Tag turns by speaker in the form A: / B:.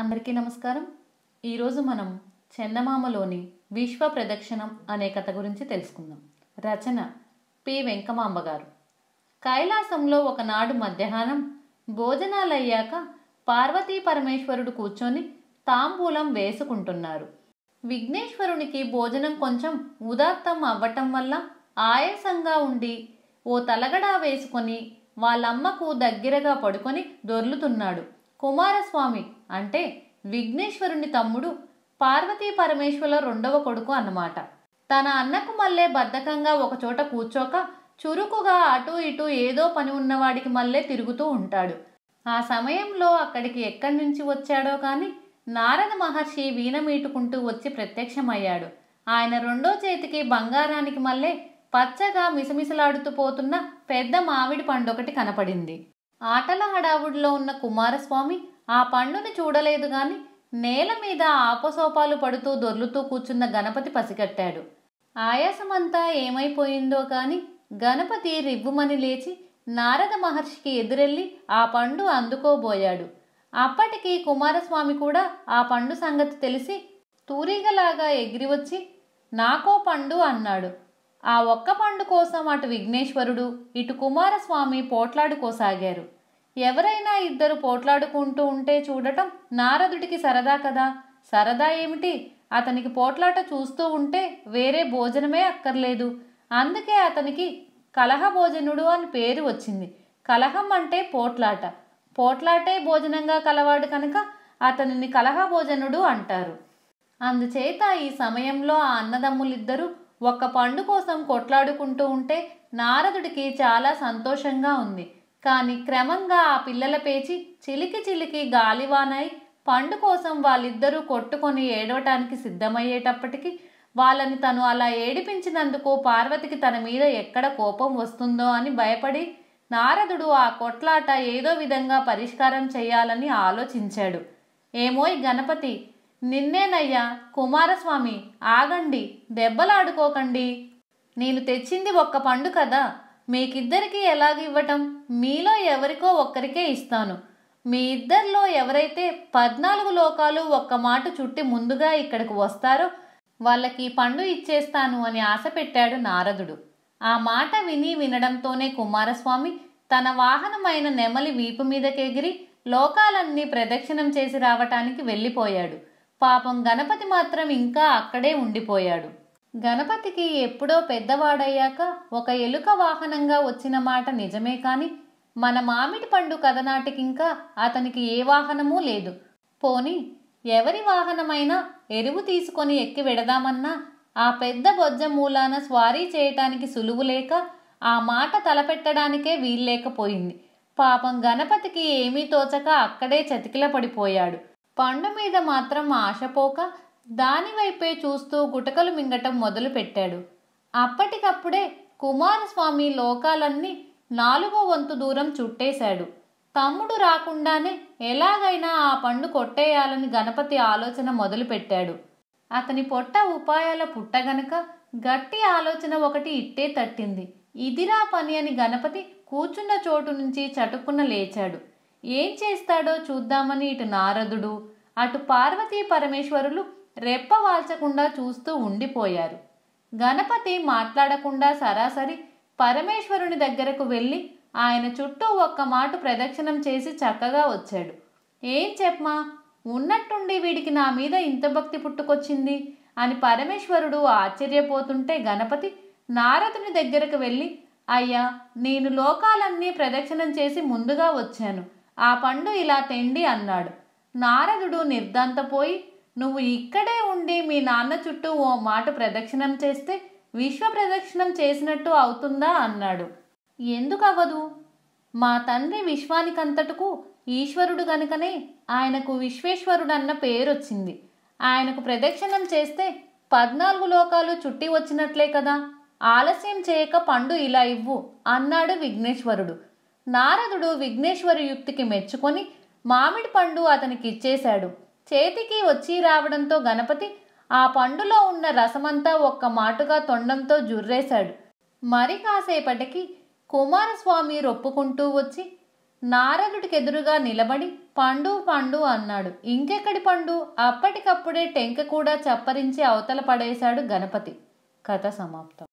A: అందరికీ నమస్కారం ఈరోజు మనం చందమామలోని విశ్వ ప్రదక్షిణం అనే కథ గురించి తెలుసుకుందాం రచన పి వెంకమాంబ గారు కైలాసంలో ఒకనాడు మధ్యాహ్నం భోజనాలయ్యాక పార్వతీ పరమేశ్వరుడు కూర్చొని తాంబూలం వేసుకుంటున్నారు విఘ్నేశ్వరునికి భోజనం కొంచెం ఉదాత్తం అవ్వటం వల్ల ఆయాసంగా ఉండి ఓ తలగడా వేసుకొని వాళ్ళమ్మకు దగ్గరగా పడుకొని దొర్లుతున్నాడు కుమారస్వామి అంటే విఘ్నేశ్వరుని తమ్ముడు పార్వతీ పరమేశ్వరుల రెండవ కొడుకు అన్నమాట తన అన్నకు మళ్ళే బద్ధకంగా ఒకచోట కూర్చోక చురుకుగా అటూ ఇటూ ఏదో పని ఉన్నవాడికి మళ్ళే తిరుగుతూ ఉంటాడు ఆ సమయంలో అక్కడికి ఎక్కడి నుంచి వచ్చాడో కానీ నారద మహర్షి వీణమీటుకుంటూ వచ్చి ప్రత్యక్షమయ్యాడు ఆయన రెండో చేతికి బంగారానికి మల్లె పచ్చగా మిసమిసలాడుతూ పోతున్న పెద్ద మామిడి పండొకటి కనపడింది ఆటల హడావుడిలో ఉన్న కుమారస్వామి ఆ పండుని చూడలేదు గాని నేల మీద ఆపసోపాలు పడుతూ దొర్లుతూ కూర్చున్న గణపతి పసిగట్టాడు ఆయాసమంతా ఏమైపోయిందో కాని గణపతి రివ్వుమని లేచి నారద మహర్షికి ఎదురెళ్ళి ఆ పండు అందుకోబోయాడు అప్పటికి కుమారస్వామి కూడా ఆ పండు సంగతి తెలిసి తూరీగలాగా ఎగిరివచ్చి నాకో పండు అన్నాడు ఆ ఒక్క పండు కోసం అటు విఘ్నేశ్వరుడు ఇటు కుమారస్వామి పోట్లాడుకోసాగారు ఎవరైనా ఇద్దరు పోట్లాడుకుంటూ ఉంటే చూడటం నారదుడికి సరదా కదా సరదా ఏమిటి అతనికి పోట్లాట చూస్తూ ఉంటే వేరే భోజనమే అక్కర్లేదు అందుకే అతనికి కలహ భోజనుడు అని పేరు వచ్చింది కలహం అంటే పోట్లాట పోట్లాటే భోజనంగా కలవాడు కనుక అతనిని కలహ భోజనుడు అంటారు అందుచేత ఈ సమయంలో ఆ అన్నదమ్ములిద్దరూ ఒక్క పండు కోసం కొట్లాడుకుంటూ ఉంటే నారదుడికి చాలా సంతోషంగా ఉంది కానీ క్రమంగా ఆ పిల్లల పేచి చిలికి చిలికి గాలివానై పండు కోసం వాళ్ళిద్దరూ కొట్టుకొని ఏడవటానికి సిద్ధమయ్యేటప్పటికి వాళ్ళని తను అలా ఏడిపించినందుకు పార్వతికి తన మీద ఎక్కడ కోపం వస్తుందో అని భయపడి నారదుడు ఆ కొట్లాట ఏదో విధంగా పరిష్కారం చేయాలని ఆలోచించాడు ఏమోయ్ గణపతి నిన్నేనయ్యా కుమారస్వామి ఆగండి దెబ్బలాడుకోకండి నేను తెచ్చింది ఒక్క పండు కదా మీకిద్దరికీ ఎలాగ ఇవ్వటం మీలో ఎవరికో ఒక్కరికే ఇస్తాను మీ ఇద్దరిలో ఎవరైతే పద్నాలుగు లోకాలు ఒక్క మాట చుట్టి ముందుగా ఇక్కడికి వస్తారో వాళ్ళకి పండు ఇచ్చేస్తాను అని ఆశ పెట్టాడు నారదుడు ఆ మాట విని వినడంతోనే కుమారస్వామి తన వాహనమైన నెమలి వీపు మీదకెగిరి లోకాలన్నీ ప్రదక్షిణం చేసి రావటానికి వెళ్ళిపోయాడు పాపం గణపతి మాత్రం ఇంకా అక్కడే ఉండిపోయాడు గణపతికి ఎప్పుడో పెద్దవాడయ్యాక ఒక ఎలుక వాహనంగా వచ్చిన మాట నిజమే కాని మన మామిడి పండు కథనాటికింకా అతనికి ఏ వాహనమూ లేదు పోని ఎవరి వాహనమైనా ఎరువు తీసుకొని ఎక్కి వెడదామన్నా ఆ పెద్ద బొజ్జ మూలాన స్వారీ చేయటానికి సులువు లేక ఆ మాట తలపెట్టడానికే వీల్లేకపోయింది పాపం గణపతికి ఏమీ తోచక అక్కడే చతికిల పడిపోయాడు పండు మీద మాత్రం ఆశపోక దానివైపే చూస్తూ గుటకలు మింగటం మొదలుపెట్టాడు అప్పటికప్పుడే కుమారస్వామి లోకాలన్నీ నాలుగో వంతు దూరం చుట్టేశాడు తమ్ముడు రాకుండానే ఎలాగైనా ఆ పండు కొట్టేయాలని గణపతి ఆలోచన మొదలుపెట్టాడు అతని పొట్ట ఉపాయాల పుట్టగనక గట్టి ఆలోచన ఒకటి ఇట్టే తట్టింది ఇదిరా పని అని గణపతి కూర్చున్న చోటు నుంచి చటుక్కున లేచాడు ఏం చేస్తాడో చూద్దామని ఇటు నారదుడు అటు పార్వతీ పరమేశ్వరులు రెప్పవాల్చకుండా చూస్తూ ఉండిపోయారు గణపతి మాట్లాడకుండా సరాసరి పరమేశ్వరుని దగ్గరకు వెళ్ళి ఆయన చుట్టూ ఒక్క మాట ప్రదక్షిణం చేసి చక్కగా వచ్చాడు ఏం చెప్మా ఉన్నట్టుండి వీడికి నా మీద ఇంత భక్తి పుట్టుకొచ్చింది అని పరమేశ్వరుడు ఆశ్చర్యపోతుంటే గణపతి నారదుని దగ్గరకు వెళ్ళి అయ్యా నేను లోకాలన్నీ ప్రదక్షిణం చేసి ముందుగా వచ్చాను ఆ పండు ఇలా తెండి అన్నాడు నారదుడు నిర్దాంతపోయి నువ్వు ఇక్కడే ఉండి మీ నాన్న చుట్టూ ఓ మాట ప్రదక్షిణం చేస్తే విశ్వ ప్రదక్షిణం చేసినట్టు అవుతుందా అన్నాడు ఎందుకు అవ్వదు మా తండ్రి విశ్వానికంతటకు ఈశ్వరుడు గనుకనే ఆయనకు విశ్వేశ్వరుడు అన్న పేరొచ్చింది ఆయనకు ప్రదక్షిణం చేస్తే పద్నాలుగు లోకాలు చుట్టి వచ్చినట్లే కదా ఆలస్యం చేయక పండు ఇలా ఇవ్వు అన్నాడు విఘ్నేశ్వరుడు నారదుడు విఘ్నేశ్వరు యుక్తికి మెచ్చుకొని మామిడి పండు అతనికి ఇచ్చేశాడు చేతికి వచ్చి రావడంతో గణపతి ఆ పండులో ఉన్న రసమంతా ఒక్క మాటుగా తొండంతో జుర్రేశాడు మరి కాసేపటికి కుమారస్వామి రొప్పుకుంటూ వచ్చి నారదుడికి ఎదురుగా నిలబడి పండు పండు అన్నాడు ఇంకెక్కడి పండు అప్పటికప్పుడే టెంక కూడా చప్పరించి అవతల పడేశాడు గణపతి కథ సమాప్తం